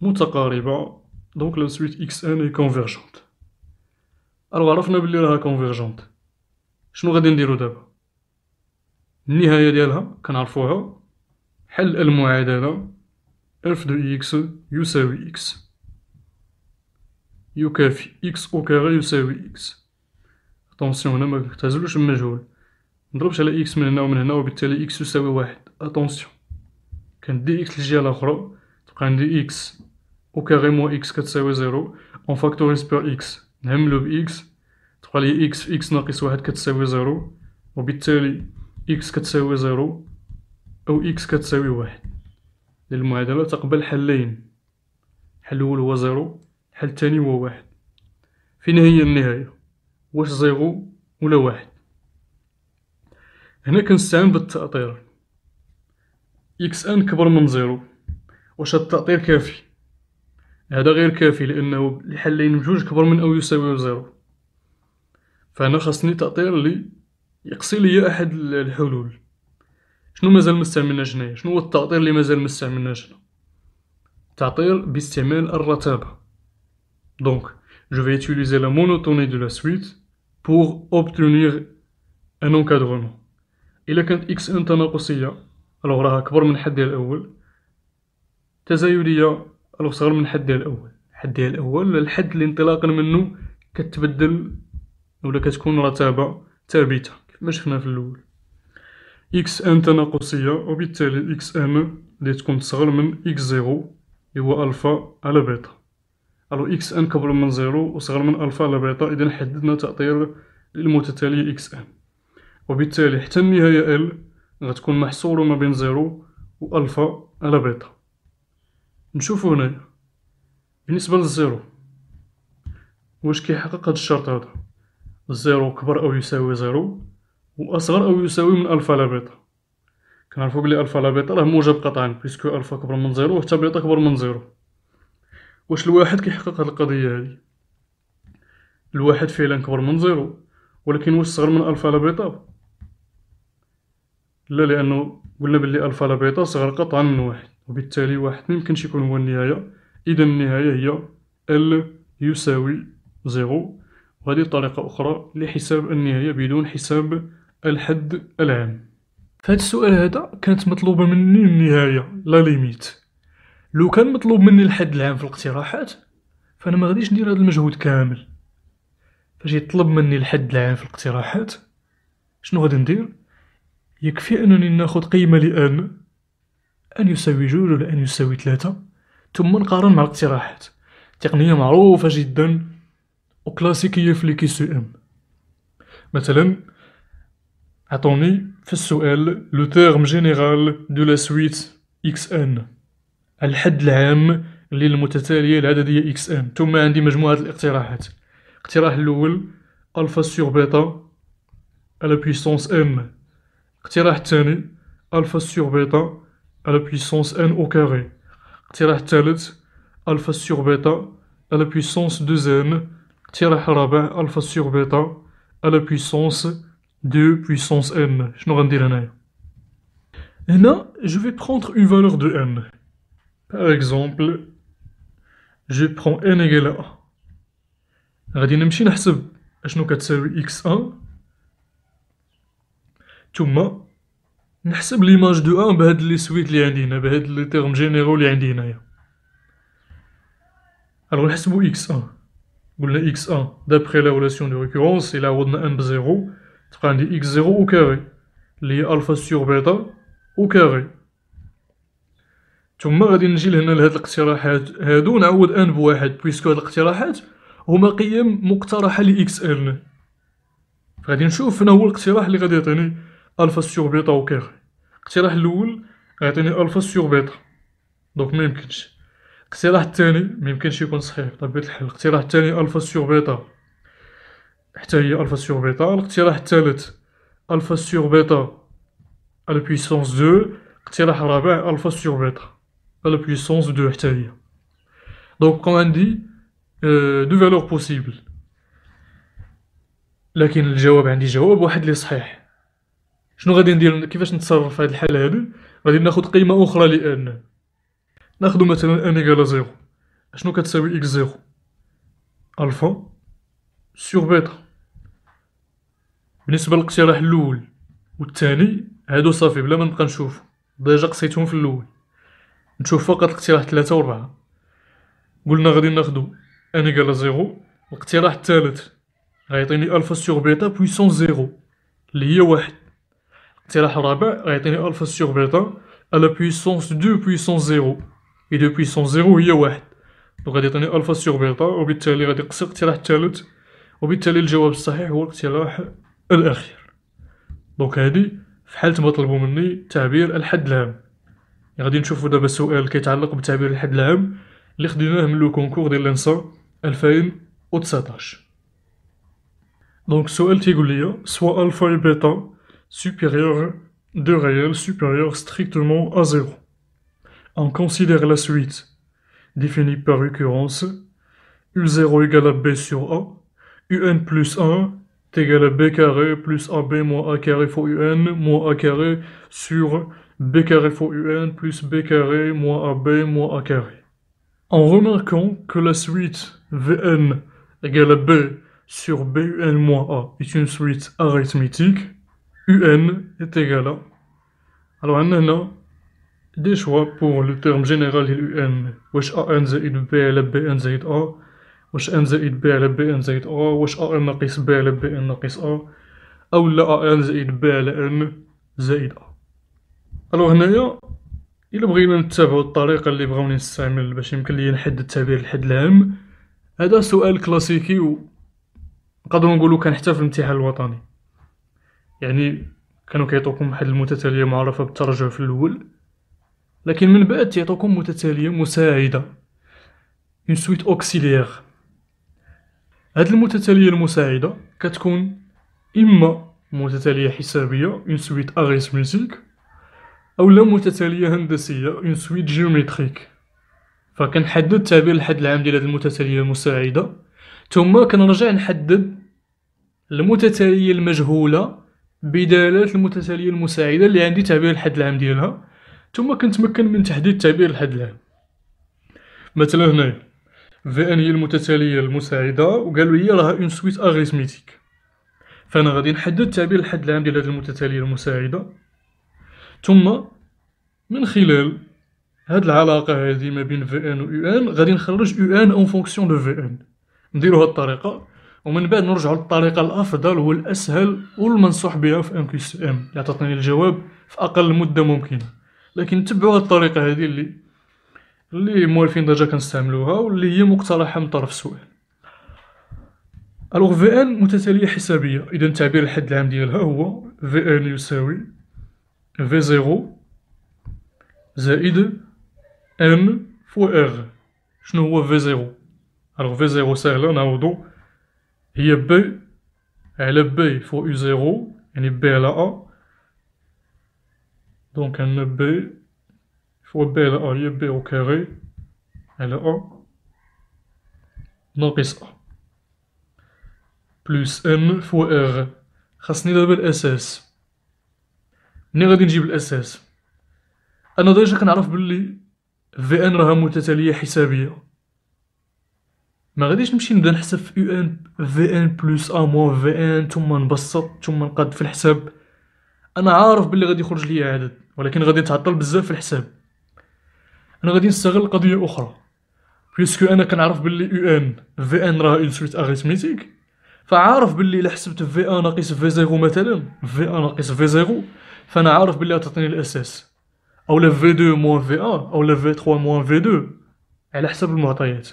متقاربة دونك لو سويت xn اي كونفيرجونت راه عرفنا بلي راها كونفيرجونت شنو غادي نديرو دابا النهايه ديالها كنعرفوها حل المعادله اف دو اكس يساوي اكس يكافي اكس او كاري يساوي اكس اتونسيون هنا ما كتعزلوش المجهول نضربش على اكس من هنا ومن هنا وبالتالي اكس يساوي واحد اتونسيون كندي اكس للجهه الاخرى تبقى عندي اكس او كاري مو اكس كتساوي زيرو اون فاكتوريز بير اكس نعملو بإكس تبقى لي إكس في إكس ناقص واحد كتساوي زيرو وبالتالي إكس كتساوي زيرو أو إكس كتساوي واحد للمعادلة تقبل حلين الحل الأول هو زيرو الحل الثاني هو واحد فين هي النهاية واش زيرو ولا واحد هنا كنستعمل بالتأطير إكس أن كبر من زيرو واش التأطير كافي هذا غير كافي لأنه الحلين بجوج كبر من أو يساوي زيرو فأنا خاصني تعطير لي يقصي لي أحد الحلول شنو مازال ما استعملناش هنايا شنو هو التعطير اللي مازال ما استعملناش هنا تعطير باستعمال الرتابة دونك جو في utiliser لا مونوتوني دو لا سويت بور اوبتونير ان انكادرمون إلا كانت اكس ان تناقصية الوغ راها كبر من حدها الأول تزايدية الأصغر من حدها الأول حدها الأول الحد اللي انطلاقا منه كتبدل ولا كتكون رتابة ثابتة كما شفنا في الأول إكس ان تناقصية وبالتالي إكس أم اللي تكون صغر من إكس زيرو هو ألفا على بيتا ألو إكس ان كبر من زيرو وصغر من ألفا على بيتا إذا حددنا تأطير المتتالية إكس ان وبالتالي حتى النهاية ال غتكون محصورة ما بين زيرو وألفا على بيتا نشوفو هنايا بالنسبة للزيرو واش كيحقق هاد الشرط هذا الزيرو كبر او يساوي زيرو واصغر او يساوي من الفا لا بيتا كنعرفو بلي الفا لا بيتا راه موجب قطعا بيسكو الفا كبر من زيرو وحتى بيتا كبر من زيرو واش الواحد كيحقق هاد القضيه هادي الواحد فعلا كبر من زيرو ولكن واش صغر من الفا لا بيتا لا لانه قلنا بلي الفا لا بيتا صغر قطعا من واحد وبالتالي واحد ما يمكنش يكون هو النهاية إذا النهاية هي ال يساوي زيرو وهذه طريقة أخرى لحساب النهاية بدون حساب الحد العام في السؤال هذا كانت مطلوبة مني النهاية لا ليميت لو كان مطلوب مني الحد العام في الاقتراحات فأنا ما غاديش ندير هذا المجهود كامل فاش يطلب مني الحد العام في الاقتراحات شنو غادي ندير يكفي أنني ناخد قيمة لأن أن يساوي جوج ولا أن يساوي ثلاثة ثم نقارن مع الاقتراحات تقنية معروفة جدا وكلاسيكية في لي ام مثلا عطوني في السؤال لو تيرم جينيرال دو لا سويت اكس ان الحد العام للمتتالية العددية اكس ان ثم عندي مجموعة الاقتراحات الاقتراح الأول ألفا سور بيتا على بويسونس ان الاقتراح الثاني ألفا سور بيتا à la puissance n au carré. tirah thalith, alpha sur bêta, à la puissance 2n. tirah rabah, alpha sur bêta, à la puissance 2 puissance n. Je n'aurai dire rien. Là, je vais prendre une valeur de n. Par exemple, je prends n égale à. غادي نمشي نحسب اشنو كتساوي x1 ثم نحسب ليماج دو ان بهاد لي سويت لي هنا بهاد لي تيرم جينيرو لي عندي هنايا الوغ نحسبو اكس ان قلنا اكس ان دابخي لا ريلاسيون دو ريكورونس الى عوضنا ان بزيرو تبقى عندي اكس زيرو او كاري لي هي الفا سيغ بيتا او كاري ثم غادي نجي لهنا لهاد الاقتراحات هادو نعوض ان بواحد بويسكو هاد الاقتراحات هما قيم مقترحه لاكس ان غادي نشوف شنو هو الاقتراح اللي غادي يعطيني الفا سيغ بيتا كاري الاقتراح الاول غيعطيني الفا سيغ بيتا دونك ما يمكنش الاقتراح الثاني ما يمكنش يكون صحيح بطبيعه الحال الاقتراح الثاني الفا سيغ بيتا حتى هي الفا سيغ بيتا الاقتراح الثالث الفا سيغ بيتا على بويسونس 2 الاقتراح الرابع الفا سيغ بيتا على بويسونس 2 حتى هي دونك كون عندي دو فالور بوسيبل لكن الجواب عندي جواب واحد اللي صحيح شنو غادي ندير كيفاش نتصرف في هذه الحاله هذه غادي ناخد قيمه اخرى لان ناخد مثلا ان ايكال زيرو شنو كتساوي اكس زيرو الفا سيغ بيتا بالنسبه للاقتراح الاول والثاني هادو صافي بلا ما نبقى نشوف ديجا قصيتهم في الاول نشوف فقط الاقتراح ثلاثة وربعة قلنا غادي ناخدو ان ايكال زيرو الاقتراح الثالث غيعطيني الفا سيغ بيتا بويسون زيرو اللي هي واحد سلاح الرابع غيعطيني ألفا سيغ فيتا على بويسونس دو بويسونس زيرو اي دو بويسونس زيرو هي واحد دونك غادي يعطيني ألفا سيغ بيطا وبالتالي غادي يقصي الاقتراح الثالث وبالتالي الجواب الصحيح هو الاقتراح الأخير دونك هادي في حالة ما طلبوا مني تعبير الحد العام غادي نشوفو دابا سؤال كيتعلق بتعبير الحد العام لي خديناه من لو كونكور ديال لانسا 2019 دونك السؤال تيقول ليا سوا الفا بيطا supérieur de réel supérieur strictement à 0. On considère la suite définie par récurrence U0 égale à B sur A, UN plus 1 est égale à B carré plus AB moins A carré fois UN moins A carré sur B carré fois UN plus B carré moins AB moins A carré. En remarquant que la suite VN égale à B sur BUN moins A est une suite arithmétique, UN est égal à. Alors, on a des choix pour le terme général UN. Wesh A1 زائد B على B1 زائد A. واش ان زائد بي على بي ان زائد ا واش ا ان ناقص بي على بي ان ناقص ا او لا ا ان زائد بي على ان زائد ا الو هنايا الا بغينا نتبعو الطريقه اللي بغاوني نستعمل باش يمكن لي نحدد تعبير الحد العام هذا سؤال كلاسيكي و نقدروا نقولوا كان حتى في الامتحان الوطني يعني كانوا كيعطوكم واحد المتتاليه معرفه بالترجع في الاول لكن من بعد تيعطوكم متتاليه مساعده اون سويت اوكسيليير هاد المتتاليه المساعده كتكون اما متتاليه حسابيه اون سويت اريثميتيك او لا متتاليه هندسيه اون سويت جيومتريك فكنحدد تعبير الحد العام ديال هاد المتتاليه المساعده ثم كنرجع نحدد المتتاليه المجهوله بدالات المتتاليه المساعده اللي عندي تعبير الحد العام ديالها ثم كنتمكن من تحديد تعبير الحد العام مثلا هنايا في ان هي المتتاليه المساعده وقالوا لي راها اون سويت اغريتميتيك فانا غادي نحدد تعبير الحد العام ديال هذه المتتاليه المساعده ثم من خلال هاد العلاقه هذه ما بين في ان و ان غادي نخرج ان اون فونكسيون دو في ان نديرو هاد الطريقه ومن بعد نرجع للطريقه الافضل والاسهل والمنصوح بها في ام ام اللي عطاتني الجواب في اقل مده ممكنه لكن تبعوا الطريقه هذه اللي اللي موالفين ديجا كنستعملوها واللي هي مقترحه من طرف السؤال الوغ في ان متتاليه حسابيه اذا تعبير الحد العام ديالها هو في ان يساوي في زيرو زائد ان فوا ار شنو هو في زيرو الوغ في زيرو ساهله نعوضو هي ب على ب فوق او زيرو يعني ب على أ دونك عندنا ب فوق ب على أ هي ب أو كاري على أ ناقص أ بلوس ام فوق ار خاصني دابا الاساس مني غادي نجيب الاساس انا ديجا كنعرف بلي في ان راها متتاليه حسابيه ما غاديش نمشي نبدا نحسب في ان في ان بلس ا موان في ان ثم نبسط ثم نقاد في الحساب انا عارف باللي غادي يخرج لي عدد ولكن غادي نتعطل بزاف في الحساب انا غادي نستغل قضيه اخرى بيسكو انا كنعرف باللي يو ان في ان راه اون سويت اغريتميتيك فعارف باللي الا حسبت في ان ناقص في زيرو مثلا في ان ناقص في زيرو فانا عارف باللي غتعطيني الاساس اولا في 2 موان في ان اولا في 3 موان في 2 على حسب المعطيات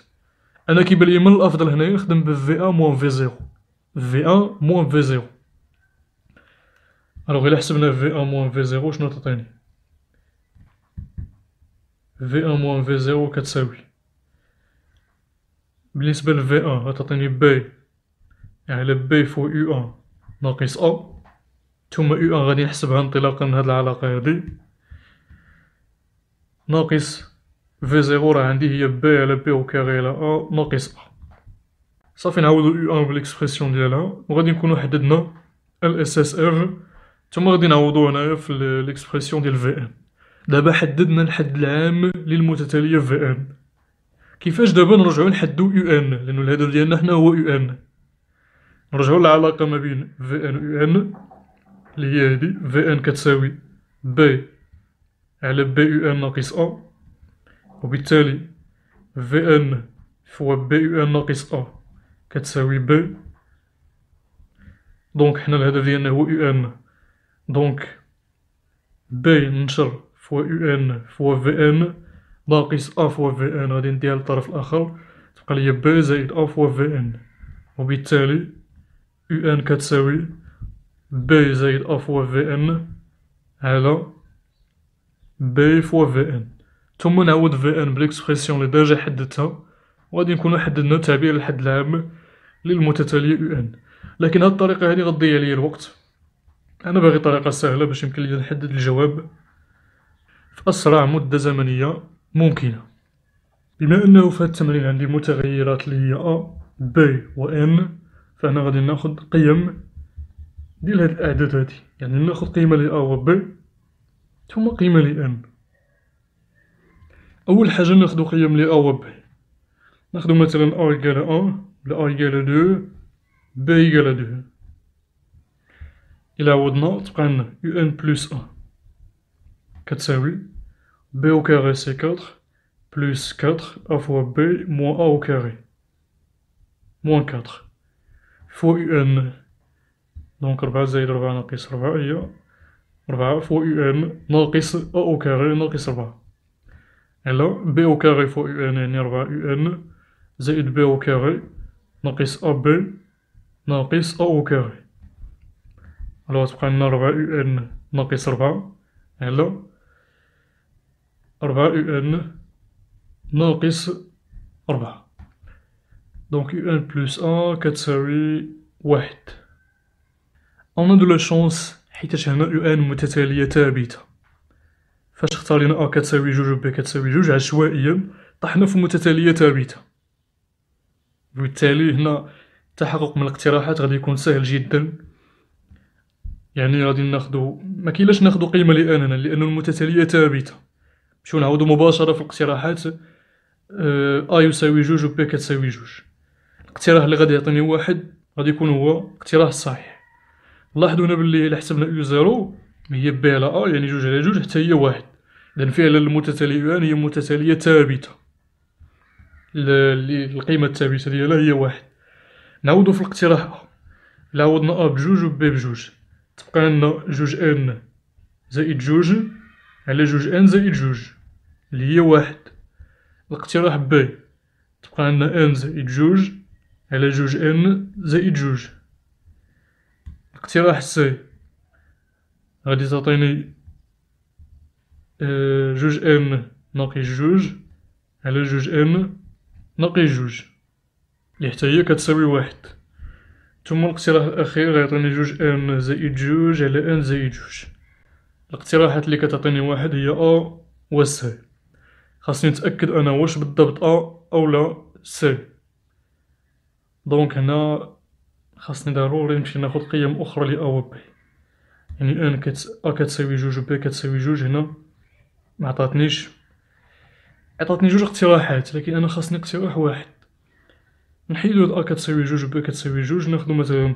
انا كيبان لي من الافضل هنايا نخدم بفي ا موان في زيرو في ا موان في زيرو الوغ الا حسبنا في ا موان في زيرو شنو تعطيني في ان موان في زيرو كتساوي بالنسبه v ان غتعطيني بي يعني بي فو يو ان ناقص ا ثم يو ان غادي نحسبها انطلاقا من هاد العلاقه هادي ناقص في زيرو راه عندي هي بي على بي أو كاري على أ ناقص أ صافي نعوضو يو أن بالإكسبرسيون ديالها وغادي نكونو حددنا ال اس اس اف ثم غادي نعوضو هنايا في الإكسبرسيون ديال في ان دابا حددنا الحد العام للمتتالية في ان كيفاش دابا نرجعو نحدو يو ان لأنو الهدف ديالنا حنا هو يو ان نرجعو للعلاقة ما بين في ان يو ان اللي هي هادي في ان كتساوي بي على بي يو ان ناقص أ وبالتالي في أن فوا بي او أن ناقص أ كتساوي بي دونك حنا الهدف ديالنا هو او أن دونك بي ننشر فوا او أن فوا في أن ناقص أ فوا في أن غادي نديها للطرف الآخر تبقى ليا بي زائد أ فوا في أن وبالتالي او أن كتساوي بي زائد أ فوا في أن على بي فوا في أن ثم نعود في ان بالاكسبرسيون اللي درجة حددتها وغادي نكونو حددنا تعبير الحد العام للمتتالية او ان لكن هاد الطريقة هادي غضيع ليا الوقت انا باغي طريقة سهلة باش يمكن لي نحدد الجواب في اسرع مدة زمنية ممكنة بما انه في هاد التمرين عندي متغيرات اللي هي ا بي و ان فانا غادي ناخد قيم ديال هاد الاعداد هادي يعني ناخد قيمة ل ا و بي ثم قيمة ل ان اول حاجه ناخذ قيم لي او بي ناخذ مثلا او يقال 1 بلا او يقال 2 بي يقال 2 الى عوضنا تبقى لنا يو ان بلس 1 كتساوي بي او كاري سي 4 بلس 4 افوا بي موان ا او كاري موان 4 فو يو ان دونك 4 زائد 4 ناقص 4 هي 4 فو يو ان ناقص ا او كاري ناقص 4 على بي او كاري فو يو ان يعني ربعة يو ان زائد بي او كاري ناقص ا بي ناقص ا او كاري الو تبقى لنا ربعة يو ان ناقص ربعة على ربعة يو ان ناقص ربعة دونك يو ان بلوس ان كتساوي واحد اون دو لا شونس حيتاش هنا يو ان متتالية ثابتة فاش اختارينا ا كتساوي جوج و ب كتساوي جوج عشوائيا طحنا في متتالية ثابتة وبالتالي هنا التحقق من الاقتراحات غادي يكون سهل جدا يعني غادي ناخدو ما كيلاش ناخدو قيمة لأننا لأن المتتالية ثابتة نمشيو نعاودو مباشرة في الاقتراحات ا يساوي جوج و ب كتساوي جوج الاقتراح اللي غادي يعطيني واحد غادي يكون هو الاقتراح الصحيح لاحظوا هنا باللي الا حسبنا يو زيرو هي على ا يعني جوج على جوج حتى هي واحد اذا فعلا المتتاليان هي متتالية ثابتة القيمة الثابتة ديالها هي واحد نعود في الاقتراح أ إلا عوضنا أ بجوج و ب بجوج تبقى لنا جوج أن زائد جوج على جوج أن زائد جوج اللي هي واحد الاقتراح ب تبقى لنا أن زائد جوج على جوج أن زائد جوج اقتراح سي غادي تعطيني جوج ان ناقص جوج على جوج ان ناقص جوج اللي حتى هي كتساوي واحد ثم الاقتراح الاخير غيعطيني جوج ان زائد جوج على ان زائد جوج الاقتراحات اللي كتعطيني واحد هي ا و سي خاصني نتاكد انا واش بالضبط ا او لا سي دونك هنا خاصني ضروري نمشي ناخد قيم اخرى لاو بي يعني الان كت ا آه، كتساوي جوج و بي كتساوي جوج هنا ما عطاتنيش عطاتني جوج اقتراحات لكن انا خاصني اقتراح واحد نحيدو هاد ا آه كتساوي جوج و بي كتساوي جوج ناخدو مثلا ا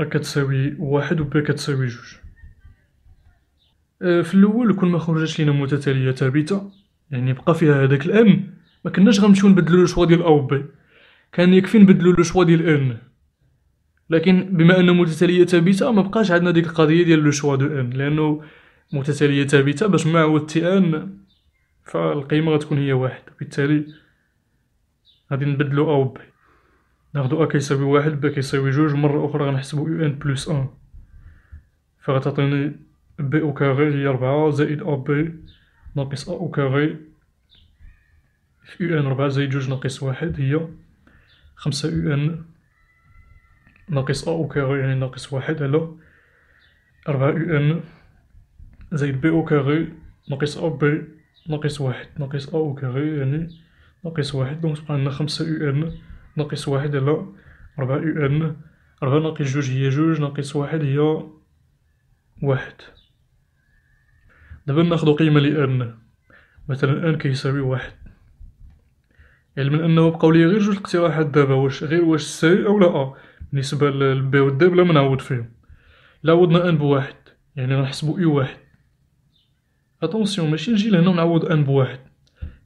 آه كتساوي واحد و بي كتساوي جوج في الاول كل ما خرجت لينا متتاليه ثابته يعني بقى فيها هذاك الام ما كناش غنمشيو نبدلو لو شوا ديال و بي كان يكفي نبدلو لو شوا ديال ان لكن بما ان متتاليه ثابته ما بقاش عندنا ديك القضيه ديال لو شوا دو ان لانه متتاليه ثابته باش ما هو ان فالقيمه غتكون هي واحد وبالتالي غادي نبدلو او بي ناخدو ا كيساوي واحد ب كيساوي جوج مره اخرى غنحسبو يو ان بلس ان فغتعطيني بي او كاري هي ربعة زائد ا بي ناقص ا او كاري في يو ان ربعة زائد جوج ناقص واحد هي خمسة يو ان ناقص أ أو كاري يعني ناقص واحد على أربعة أو إم زائد بي أو كاري ناقص أ بي ناقص واحد ناقص أ أو كاري يعني ناقص واحد دونك تبقى عندنا خمسة أو إم ناقص واحد على أربعة أو إم أربعة ناقص جوج هي جوج ناقص واحد هي واحد دابا ناخدو قيمة لأن مثلا أن كيساوي واحد علما يعني أنه بقاو لي غير جوج اقتراحات دابا واش غير واش سي أو لا أ بالنسبة للبي دي بلا ما نعوض فيهم لا عوضنا ان بواحد يعني غنحسبو اي واحد اتونسيون ماشي نجي لهنا ونعوض ان بواحد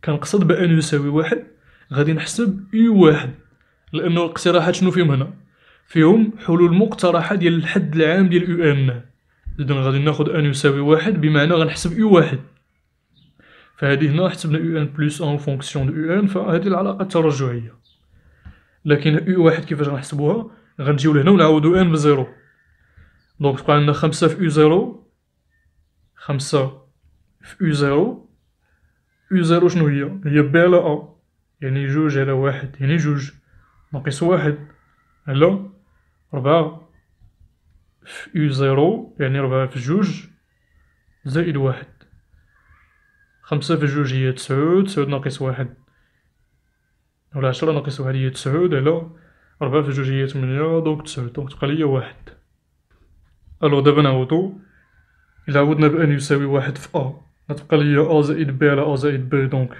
كنقصد بان يساوي واحد غادي نحسب اي واحد لانه الاقتراحات شنو فيهم هنا فيهم حلول مقترحة ديال الحد العام ديال او ان اذا غادي ناخد ان يساوي واحد بمعنى غنحسب اي واحد فهذه هنا حسبنا او ان بلس ان فونكسيون دو او ان فهذه العلاقة الترجعية لكن او واحد كيفاش غنحسبوها غنجيو لهنا ونعاودو ان بزيرو دونك تبقى عندنا خمسة في او زيرو خمسة في او زيرو او زيرو شنو هي هي بي على ا يعني جوج على واحد يعني جوج ناقص واحد على ربعة في او زيرو يعني ربعة في جوج زائد واحد خمسة في جوج هي تسعود تسعود ناقص واحد ولا عشرة ناقص واحد هي تسعود على ربعة في جوج هي تمنية دونك تسعة دونك تبقى ليا واحد الو دابا نعوضو إلا عوضنا بأن يساوي واحد في أ غتبقى ليا أ زائد بي على أ زائد بي دونك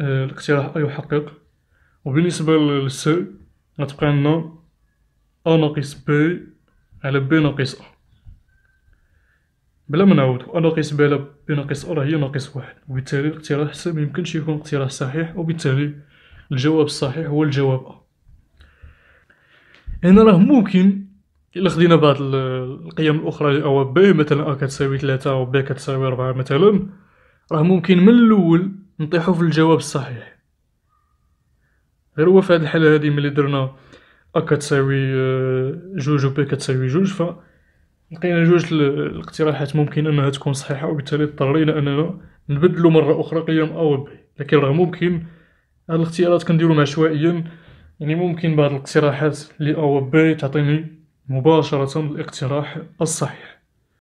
آه الاقتراح أ يحقق وبالنسبة لسي غتبقى عندنا أ ناقص بي على بي ناقص أ بلا ما نعاودو أ ناقص بي على بي ناقص أ راه هي ناقص واحد وبالتالي الاقتراح ميمكنش يكون اقتراح صحيح وبالتالي الجواب الصحيح هو الجواب أ هنا راه ممكن الا خدينا بعض القيم الاخرى او بي مثلا ا كتساوي 3 و بي كتساوي 4 مثلا راه ممكن من الاول نطيحو في الجواب الصحيح غير هو في هذه الحاله هذه ملي درنا ا كتساوي آه، جوج و بي كتساوي جوج ف لقينا جوج الاقتراحات ممكن انها تكون صحيحه وبالتالي اضطرينا اننا نبدلو مره اخرى قيم ا و بي لكن راه ممكن هاد الاختيارات كنديرهم عشوائيا يعني ممكن بعض الاقتراحات اللي بي تعطيني مباشرة الاقتراح الصحيح